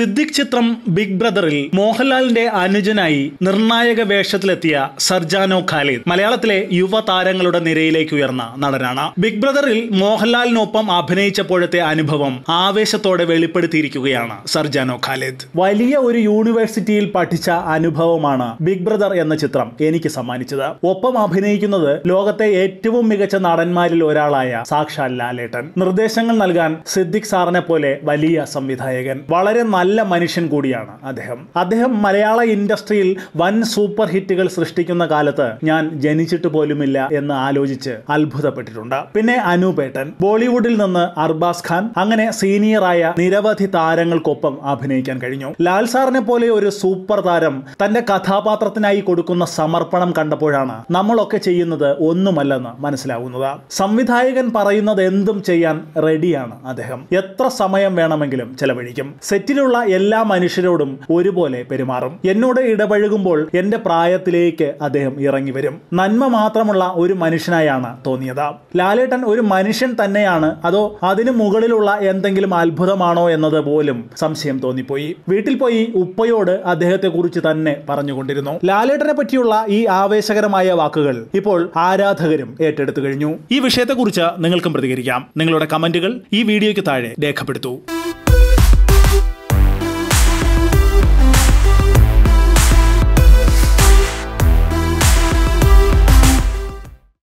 സിദ്ദിഖ് ചിത്രം ബിഗ് ബ്രദറിൽ മോഹൻലാലിന്റെ അനുജനായി നിർണായക വേഷത്തിലെത്തിയ സർജാനോ ഖാലിദ് മലയാളത്തിലെ യുവ താരങ്ങളുടെ നിരയിലേക്ക് ഉയർന്ന നടനാണ് ബിഗ് ബ്രദറിൽ മോഹൻലാലിനൊപ്പം അഭിനയിച്ചപ്പോഴത്തെ അനുഭവം ആവേശത്തോടെ വെളിപ്പെടുത്തിയിരിക്കുകയാണ് സർജാനോ ഖാലിദ് വലിയ ഒരു യൂണിവേഴ്സിറ്റിയിൽ പഠിച്ച അനുഭവമാണ് ബിഗ് ബ്രദർ എന്ന ചിത്രം എനിക്ക് സമ്മാനിച്ചത് ഒപ്പം അഭിനയിക്കുന്നത് ലോകത്തെ ഏറ്റവും മികച്ച നടന്മാരിൽ ഒരാളായ സാക്ഷാൽ ലാലേട്ടൻ നിർദ്ദേശങ്ങൾ നൽകാൻ സിദ്ദിഖ് സാറിനെ പോലെ വലിയ സംവിധായകൻ വളരെ നല്ല നല്ല മനുഷ്യൻ കൂടിയാണ് അദ്ദേഹം അദ്ദേഹം മലയാള ഇൻഡസ്ട്രിയിൽ വൻ സൂപ്പർ ഹിറ്റുകൾ സൃഷ്ടിക്കുന്ന കാലത്ത് ഞാൻ ജനിച്ചിട്ട് പോലുമില്ല എന്ന് ആലോചിച്ച് അത്ഭുതപ്പെട്ടിട്ടുണ്ട് പിന്നെ അനുപേട്ടൻ ബോളിവുഡിൽ നിന്ന് അർബാസ് ഖാൻ അങ്ങനെ സീനിയറായ നിരവധി താരങ്ങൾക്കൊപ്പം അഭിനയിക്കാൻ കഴിഞ്ഞു ലാൽ സാറിനെ പോലെ ഒരു സൂപ്പർ താരം തന്റെ കഥാപാത്രത്തിനായി കൊടുക്കുന്ന സമർപ്പണം കണ്ടപ്പോഴാണ് നമ്മളൊക്കെ ചെയ്യുന്നത് ഒന്നുമല്ലെന്ന് മനസ്സിലാവുന്നത് സംവിധായകൻ പറയുന്നത് എന്തും ചെയ്യാൻ റെഡിയാണ് അദ്ദേഹം എത്ര സമയം വേണമെങ്കിലും ചെലവഴിക്കും സെറ്റിലുള്ള എല്ലാ മനുഷ്യരോടും ഒരുപോലെ പെരുമാറും എന്നോട് ഇടപഴകുമ്പോൾ എൻ്റെ പ്രായത്തിലേക്ക് അദ്ദേഹം ഇറങ്ങി വരും നന്മ മാത്രമുള്ള ഒരു മനുഷ്യനായാണ് തോന്നിയത് ലാലേട്ടൻ ഒരു മനുഷ്യൻ തന്നെയാണ് അതോ അതിനു മുകളിലുള്ള എന്തെങ്കിലും അത്ഭുതമാണോ എന്നത് പോലും സംശയം തോന്നിപ്പോയി വീട്ടിൽ പോയി ഉപ്പയോട് അദ്ദേഹത്തെക്കുറിച്ച് തന്നെ പറഞ്ഞുകൊണ്ടിരുന്നു ലാലേട്ടനെ പറ്റിയുള്ള ഈ ആവേശകരമായ വാക്കുകൾ ഇപ്പോൾ ആരാധകരും ഏറ്റെടുത്തു കഴിഞ്ഞു ഈ വിഷയത്തെക്കുറിച്ച് നിങ്ങൾക്കും പ്രതികരിക്കാം നിങ്ങളുടെ കമന്റുകൾ ഈ വീഡിയോയ്ക്ക് താഴെ രേഖപ്പെടുത്തൂ